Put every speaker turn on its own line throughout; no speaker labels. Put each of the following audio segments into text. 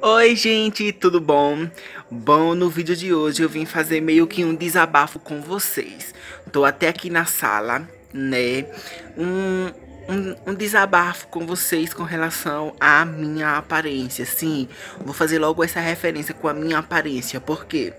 Oi gente, tudo bom? Bom, no vídeo de hoje eu vim fazer meio que um desabafo com vocês Tô até aqui na sala, né? Um, um, um, desabafo com vocês com relação à minha aparência Sim, vou fazer logo essa referência com a minha aparência Porque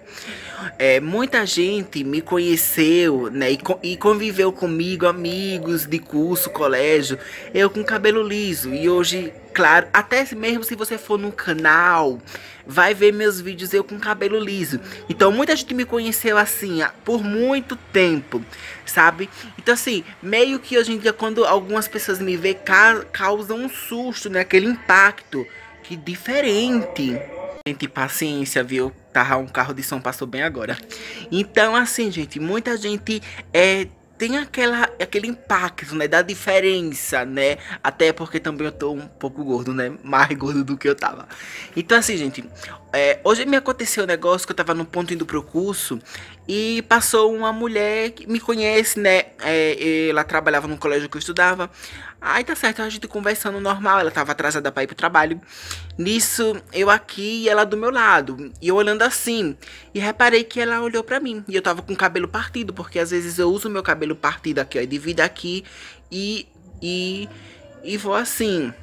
é, muita gente me conheceu, né? E, co e conviveu comigo, amigos de curso, colégio Eu com cabelo liso e hoje claro. Até mesmo se você for no canal, vai ver meus vídeos eu com cabelo liso. Então muita gente me conheceu assim, ah, por muito tempo, sabe? Então assim, meio que hoje em dia quando algumas pessoas me veem, ca causam um susto, né? Aquele impacto. Que diferente. Gente, paciência, viu? Tá, um carro de som passou bem agora. Então, assim, gente, muita gente é, tem aquela, aquele impacto, né? Da diferença, né? Até porque também eu tô um pouco gordo, né? Mais gordo do que eu tava. Então, assim, gente, é, hoje me aconteceu um negócio que eu tava no ponto indo pro curso e passou uma mulher que me conhece, né? É, ela trabalhava no colégio que eu estudava. Aí tá certo, a gente conversando normal. Ela tava atrasada pra ir pro trabalho. Nisso, eu aqui e ela do meu lado. E eu olhando assim. E reparei que ela olhou pra mim. E eu tava com o cabelo partido, porque às vezes eu uso meu cabelo partido aqui, ó. Divido aqui e. e. e vou assim.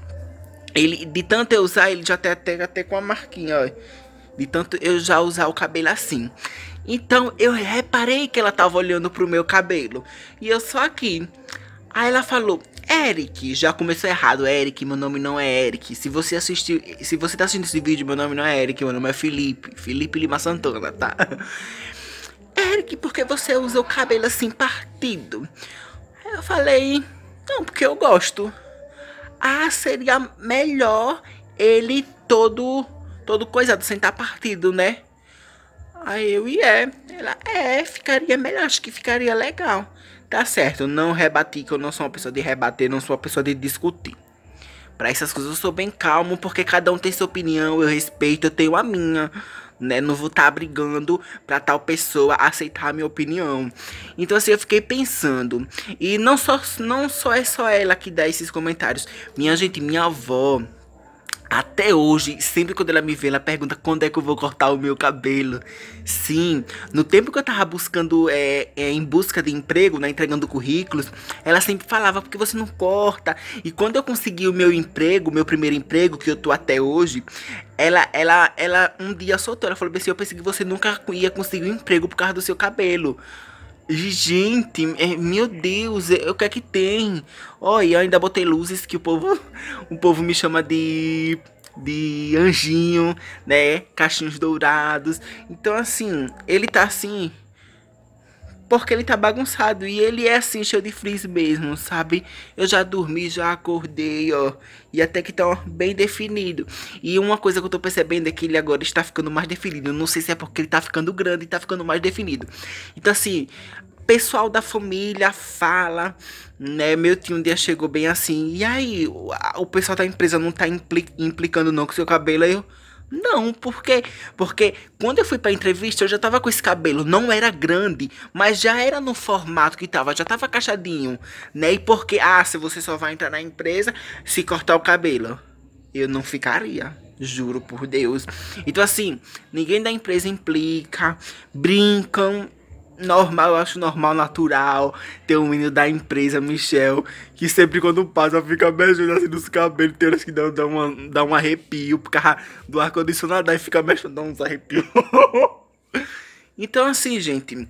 Ele, de tanto eu usar, ele já até, até, até com a marquinha, ó. De tanto eu já usar o cabelo assim. Então eu reparei que ela tava olhando pro meu cabelo. E eu só aqui. Aí ela falou: Eric, já começou errado, Eric, meu nome não é Eric. Se você assistiu, se você tá assistindo esse vídeo, meu nome não é Eric, meu nome é Felipe, Felipe Lima Santana, tá? Eric, por que você usa o cabelo assim partido? Aí eu falei: "Não, porque eu gosto". Ah, seria melhor ele todo todo coisado, sem estar tá partido, né? Aí eu, e é? Ela, é, ficaria melhor, acho que ficaria legal. Tá certo, não rebati, que eu não sou uma pessoa de rebater, não sou uma pessoa de discutir. Para essas coisas eu sou bem calmo, porque cada um tem sua opinião, eu respeito, eu tenho a minha. Né? Não vou estar tá brigando pra tal pessoa aceitar a minha opinião. Então assim, eu fiquei pensando. E não só, não só é só ela que dá esses comentários. Minha gente, minha avó, até hoje, sempre quando ela me vê, ela pergunta quando é que eu vou cortar o meu cabelo. Sim, no tempo que eu tava buscando, é, é, em busca de emprego, né, entregando currículos, ela sempre falava, porque você não corta? E quando eu consegui o meu emprego, meu primeiro emprego, que eu tô até hoje, ela, ela, ela um dia soltou, ela falou assim, eu pensei que você nunca ia conseguir um emprego por causa do seu cabelo. Gente, é, meu Deus, é, o que é que tem? Olha, ainda botei luzes que o povo, o povo me chama de de anjinho, né? Cachinhos dourados. Então assim, ele tá assim porque ele tá bagunçado e ele é assim, cheio de frizz mesmo, sabe? Eu já dormi, já acordei, ó. E até que tá ó, bem definido. E uma coisa que eu tô percebendo é que ele agora está ficando mais definido. Não sei se é porque ele tá ficando grande e tá ficando mais definido. Então, assim, pessoal da família fala, né? Meu tio um dia chegou bem assim. E aí, o, a, o pessoal da empresa não tá impli implicando não com seu cabelo. Aí eu, não, porque porque quando eu fui pra entrevista eu já tava com esse cabelo, não era grande, mas já era no formato que tava, já tava cachadinho, né? E porque, ah, se você só vai entrar na empresa se cortar o cabelo, eu não ficaria. Juro por Deus. Então, assim, ninguém da empresa implica, brincam, normal, eu acho normal, natural, ter um menino da empresa, Michel, que sempre quando passa fica mexendo assim nos cabelos, tem horas que dá, dá, uma, dá um arrepio por causa do ar-condicionado, aí fica mexendo, dá uns arrepios. então assim, gente,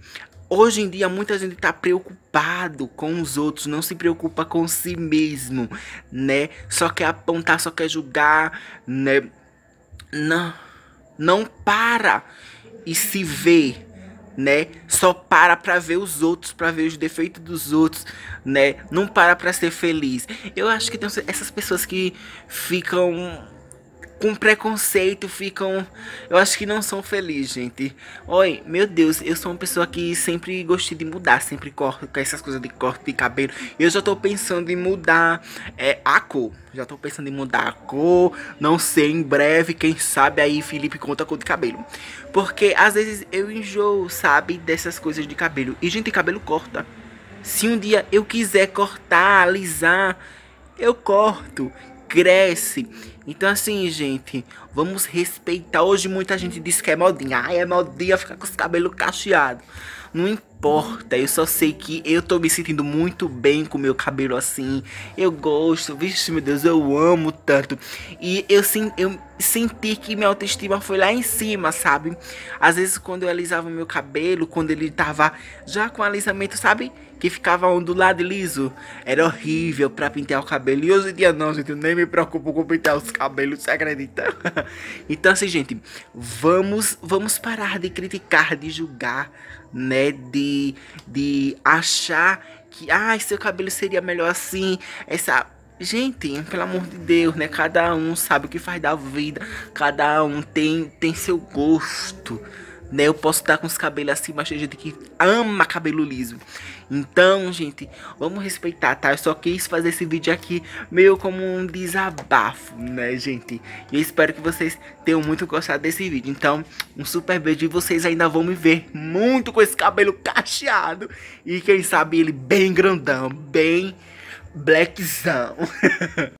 Hoje em dia muita gente tá preocupado com os outros, não se preocupa com si mesmo, né? Só quer apontar, só quer julgar, né? Não, não para e se vê, né? Só para para ver os outros, para ver os defeitos dos outros, né? Não para para ser feliz. Eu acho que tem essas pessoas que ficam com preconceito, ficam. Eu acho que não são felizes, gente. Oi, meu Deus, eu sou uma pessoa que sempre gostei de mudar, sempre corto com essas coisas de corte de cabelo. Eu já tô pensando em mudar é, a cor. Já tô pensando em mudar a cor. Não sei, em breve, quem sabe aí Felipe conta a cor de cabelo. Porque às vezes eu enjoo, sabe, dessas coisas de cabelo. E, gente, cabelo corta. Se um dia eu quiser cortar, alisar, eu corto. Cresce então assim, gente, vamos respeitar. Hoje muita gente diz que é modinha. Ai, é modinha ficar com os cabelos cacheados. Não importa, eu só sei que eu tô me sentindo muito bem com meu cabelo assim. Eu gosto, vixe, meu Deus, eu amo tanto. E eu, eu senti que minha autoestima foi lá em cima, sabe? Às vezes quando eu alisava meu cabelo, quando ele tava já com alisamento, sabe? Que ficava ondulado e liso. Era horrível pra pintar o cabelo. E hoje em dia não, gente, eu nem me preocupo com pintar os cabelos, você acredita? então assim, gente, vamos, vamos parar de criticar, de julgar, né? De, de achar que, ai, ah, seu cabelo seria melhor assim, essa... Gente, pelo amor de Deus, né? Cada um sabe o que faz da vida, cada um tem, tem seu gosto, né? Eu posso estar com os cabelos assim, mas tem gente que ama cabelo liso. Então, gente, vamos respeitar, tá? Eu só quis fazer esse vídeo aqui meio como um desabafo, né, gente? E eu espero que vocês tenham muito gostado desse vídeo. Então, um super beijo e vocês ainda vão me ver muito com esse cabelo cacheado. E quem sabe ele bem grandão, bem blackzão.